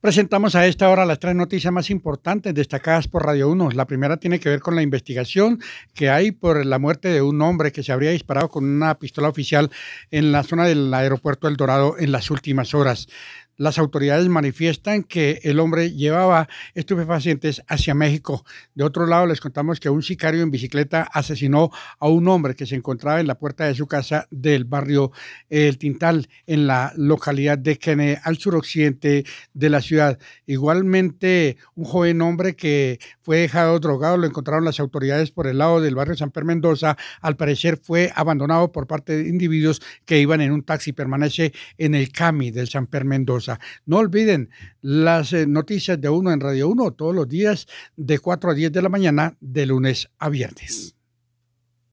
Presentamos a esta hora las tres noticias más importantes destacadas por Radio Uno. La primera tiene que ver con la investigación que hay por la muerte de un hombre que se habría disparado con una pistola oficial en la zona del aeropuerto El Dorado en las últimas horas las autoridades manifiestan que el hombre llevaba estupefacientes hacia México. De otro lado, les contamos que un sicario en bicicleta asesinó a un hombre que se encontraba en la puerta de su casa del barrio El Tintal, en la localidad de Kene, al suroccidente de la ciudad. Igualmente, un joven hombre que fue dejado drogado lo encontraron las autoridades por el lado del barrio San Per Mendoza. Al parecer fue abandonado por parte de individuos que iban en un taxi. Permanece en el CAMI del San Per Mendoza. No olviden las eh, noticias de uno en Radio 1 todos los días de 4 a 10 de la mañana, de lunes a viernes.